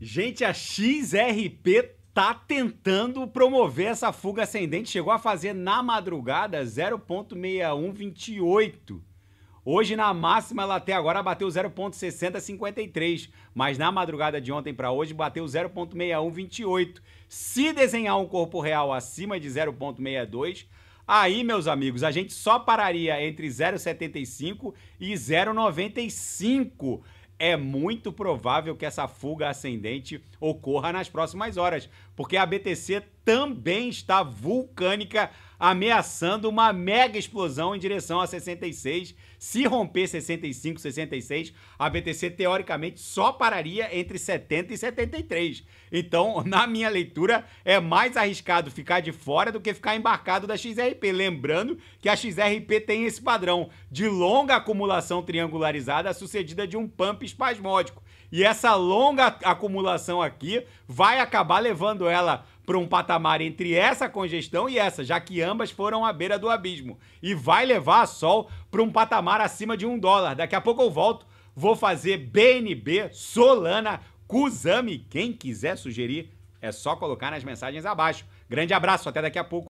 Gente, a XRP tá tentando promover essa fuga ascendente. Chegou a fazer na madrugada 0,6128. Hoje, na máxima, ela até agora bateu 0,6053, mas na madrugada de ontem para hoje bateu 0,6128. Se desenhar um corpo real acima de 0,62, aí, meus amigos, a gente só pararia entre 0,75 e 0,95 é muito provável que essa fuga ascendente ocorra nas próximas horas, porque a BTC também está vulcânica, ameaçando uma mega explosão em direção a 66. Se romper 65, 66, a BTC teoricamente só pararia entre 70 e 73. Então, na minha leitura, é mais arriscado ficar de fora do que ficar embarcado da XRP. Lembrando que a XRP tem esse padrão de longa acumulação triangularizada sucedida de um pump espasmódico. E essa longa acumulação aqui vai acabar levando ela para um patamar entre essa congestão e essa, já que ambas foram à beira do abismo. E vai levar a Sol para um patamar acima de um dólar. Daqui a pouco eu volto, vou fazer BNB, Solana, Kuzami. Quem quiser sugerir, é só colocar nas mensagens abaixo. Grande abraço, até daqui a pouco.